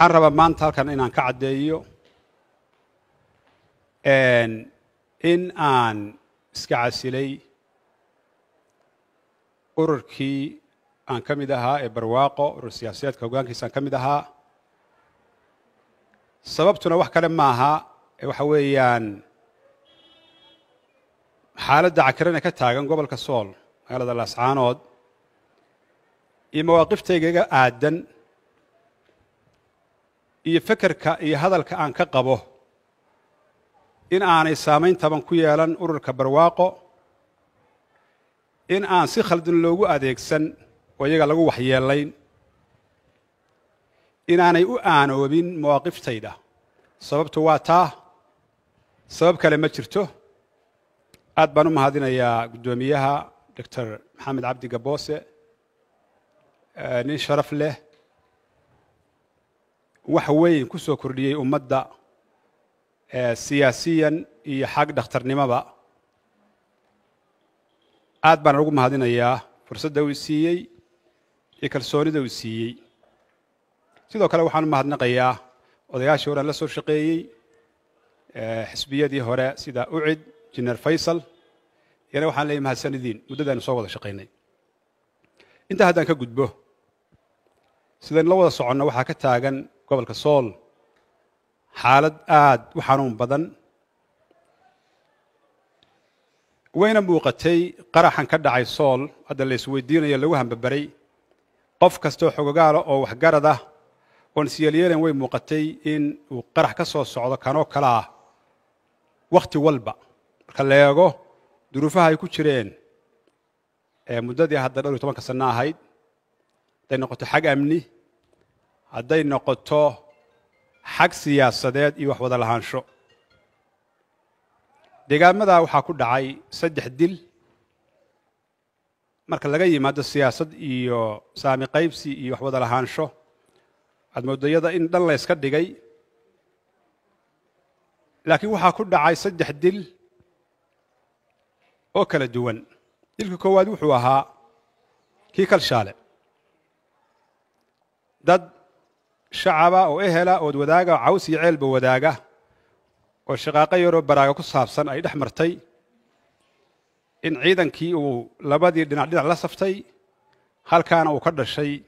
waxaan rabaa maanta halkan inaan ka caddeeyo in aan iska casilay ururkii aan ka mid ahaa ee barwaaqo urur siyaasiyaedka hoggaankiisa aan ka mid ahaa sababtuna wax kale maaha ee waxa weeyaan xaaladda cakirana ka taagan gobolka sool magaalada laascaanood iyo mawaaqiftaygaga aadan iyo fekerka iyo hadalka aan ka qabo in aanay saamayn taban ku yeelan ururka barwaaqo in aan si khaldan loogu adeegsan oo iyaga lagu waxyeelayn inaanay u aanoobin mawaaqiftayda sababtu waa taa sabab kale ma jirto aad baan u mahadinayaa guddoomiyaha doctor maxamed cabdi gaboose nin sharaf leh wax weyn ku soo kordhiyey ummadda siyaasiyan iyo xag dhakhtarnimaba aad baan ugu mahadinayaa fursadda uu siiyey iyo kalsoonida uu siiyey sidoo kale waxaan u mahadnaqayaa odayaashi horean la soo shaqeeyey xisbiyadii hore sida ucid jineer faysal iyana waxaan leey mahadsanidiin muddadaanu soo wada shaqaynay intaa haddaan ka gudbo sidan la wada socono waxaa ka taagan gobolka sool xaalad aada u xanuun badan wayna muuqatay qaraxan ka dhacay sool hadda la isweydiinayo lagu hambabaray qof kastoo xogogaala ah oo waxgarad ah oon isyeelyeelan way muuqatay in uu qarax ka soo socdo kanoo kale ah wakhti walba marka la eego duruufaha ay ku jireen ee muddadii hadda dhowr iyo tobanka sanno ahayd hadday noqoto xag amni hadday noqoto xag siyaasadeed iyo wax wada lahaansho degaamada waxaa ku dhacay saddex dil marka laga yimaado siyaasad iyo saami qaybsi iyo wax wada lahaansho waxaad in dhan layska dhigay laakiin waxaa ku dhacay saddex dil oo kala duwan dilka koowaad wuxuu ahaa kii kalshaale dad shacaba oo ehela eh ood wadaaga caws iyo ceelba wadaaga oo shaqaaqo yaroo baraaga ku saabsan ay dhex martay in ciidankii uu labadii dhinac dhinac la saftay halkaana uu ka dhashay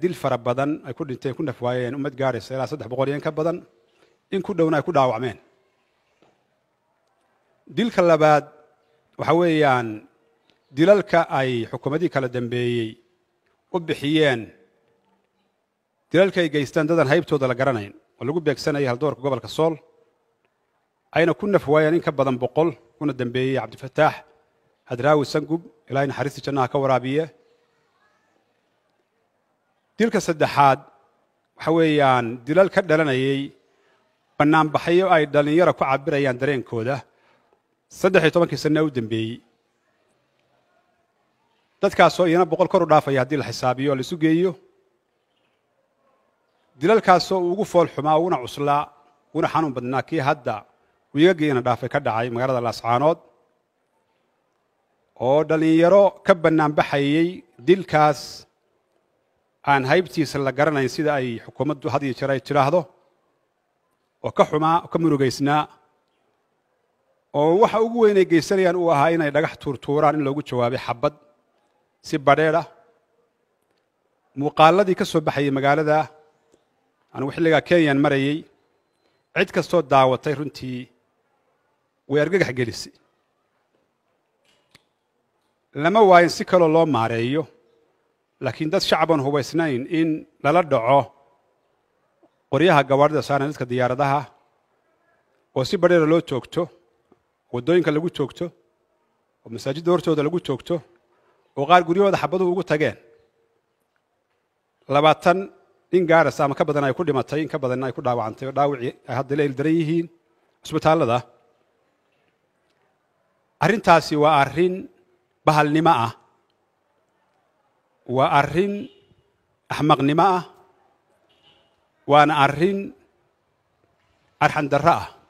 dil fara badan ay ku dhinteen ku nafwaayeen ummad gaaraysa ilaa saddex boqol iyo ka badan in ku dhowna ay ku dhaawacmeen dilka labaad waxa weeyaan dilalka ay xukuumadihii kala dambeeyey u bixiyeen dilaalka ay geystaan dadaan haybtooda la garanayn oo lagu beegsanayay haldoorka gobolka sool ayna ku naf waayeen in ka badan boqol una dambeeyey cabdifataax hadraawi sangub ilaa naxariista jannaha ka waraabiye dilka saddexaad waxa weeyaan dilaal ka dhalanayey bannaanbaxyo ay dhallinyaro ku cabirayaan dareenkooda saddex iyo tobankii sanna u dambeeyey dadkaasoo iyana boqol kor u dhaafaya haddii la xisaabiyo o la isu geeyo dilalkaasoo ugu fool xumaa uguna cuslaa uguna xanuun badnaa kii hadda wiigagiina dhaafay ka dhacay magaalada laascaanood oo dhallinyaro ka bannaanbaxayey dilkaas aan haybtiisa la garanayn sida ay xukuumaddu had iyo jeer tidhaahdo oo ka xumaa oo ka murugaysnaa oo waxa ugu weynay geysanayaan uu ahaa inay dhagax tuurtuuraan in loogu jawaabay xabad si badheedh ah muuqaaladii ka soo baxayey magaalada anugu xilligaa kenyan marayey cid kastoo daawatay runtii way argagax gelisay lama waayin si kaloo loo maareeyo laakiin dad shacaban hubaysnayn in lala dhaco qoryaha gawaarida saaran dadka diyaaradaha oo si badheera loo joogto waddooyinka lagu joogto oo masaajidda hortooda lagu joogto oo qaar guryahooda xabaduhu ugu tageen labaatan in gaaras ama ka badan ay ku dhimatay in ka badan ay ku dhaawacantay oo dhaawacii ay hadda la ildaran yihiin cusbitaalada arrintaasi waa arrin bahalnimo ah waa arrin axmaqnimo ah waana arrin arxandarro ah